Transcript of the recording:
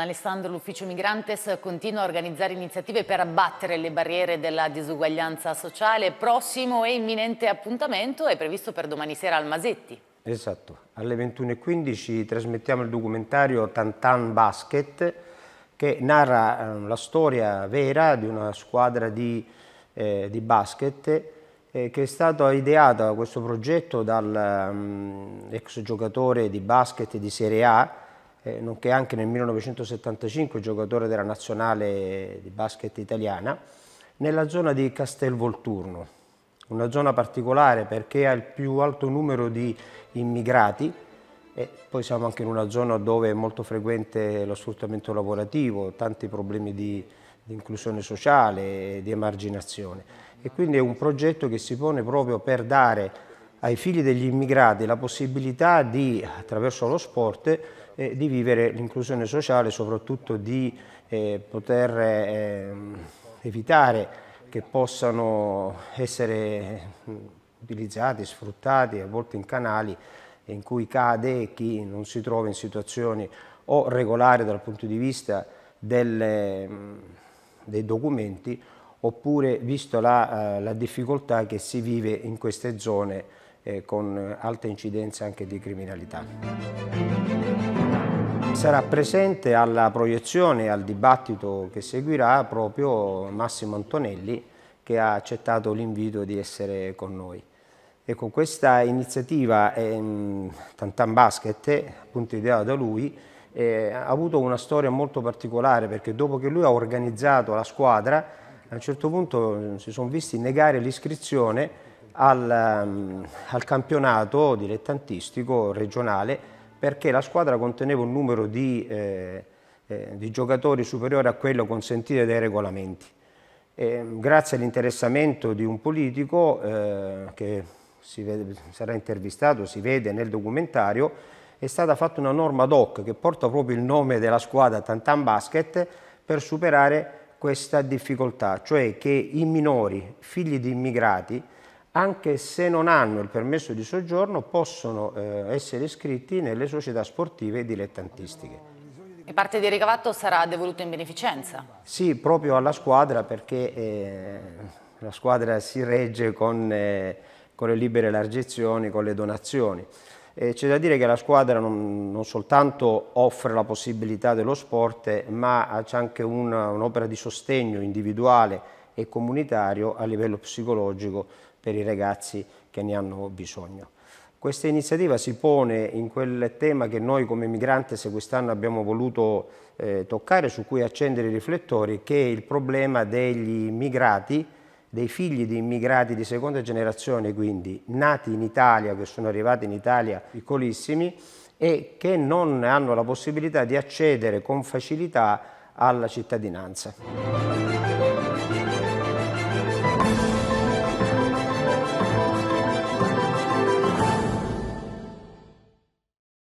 Alessandro, l'ufficio Migrantes continua a organizzare iniziative per abbattere le barriere della disuguaglianza sociale. Prossimo e imminente appuntamento è previsto per domani sera al Masetti. Esatto, alle 21.15 trasmettiamo il documentario Tantan Basket che narra ehm, la storia vera di una squadra di, eh, di basket eh, che è stato ideato questo progetto ehm, ex giocatore di basket di Serie A eh, nonché anche nel 1975 giocatore della nazionale di basket italiana, nella zona di Castel Volturno, una zona particolare perché ha il più alto numero di immigrati e poi siamo anche in una zona dove è molto frequente lo sfruttamento lavorativo, tanti problemi di, di inclusione sociale, di emarginazione e quindi è un progetto che si pone proprio per dare ai figli degli immigrati la possibilità di, attraverso lo sport, eh, di vivere l'inclusione sociale, soprattutto di eh, poter eh, evitare che possano essere eh, utilizzati, sfruttati, a volte in canali in cui cade chi non si trova in situazioni o regolari dal punto di vista delle, ehm, dei documenti oppure visto la, eh, la difficoltà che si vive in queste zone eh, con alta incidenza anche di criminalità. Sarà presente alla proiezione e al dibattito che seguirà proprio Massimo Antonelli che ha accettato l'invito di essere con noi. Ecco, questa iniziativa ehm, Tantan Basket, appunto ideata da lui, eh, ha avuto una storia molto particolare perché dopo che lui ha organizzato la squadra a un certo punto si sono visti negare l'iscrizione al, um, al campionato dilettantistico regionale perché la squadra conteneva un numero di, eh, eh, di giocatori superiore a quello consentito dai regolamenti. E, grazie all'interessamento di un politico eh, che vede, sarà intervistato, si vede nel documentario, è stata fatta una norma ad hoc che porta proprio il nome della squadra Tantan Basket per superare questa difficoltà, cioè che i minori, figli di immigrati, anche se non hanno il permesso di soggiorno, possono eh, essere iscritti nelle società sportive dilettantistiche. E parte di ricavato sarà devoluto in beneficenza? Sì, proprio alla squadra perché eh, la squadra si regge con, eh, con le libere largezioni, con le donazioni. Eh, c'è da dire che la squadra non, non, soltanto offre la possibilità dello sport, ma c'è anche un'opera un di sostegno individuale e comunitario a livello psicologico per i ragazzi che ne hanno bisogno. Questa iniziativa si pone in quel tema che noi come Migrantes quest'anno abbiamo voluto eh, toccare, su cui accendere i riflettori, che è il problema degli immigrati, dei figli di immigrati di seconda generazione, quindi nati in Italia, che sono arrivati in Italia piccolissimi e che non hanno la possibilità di accedere con facilità alla cittadinanza.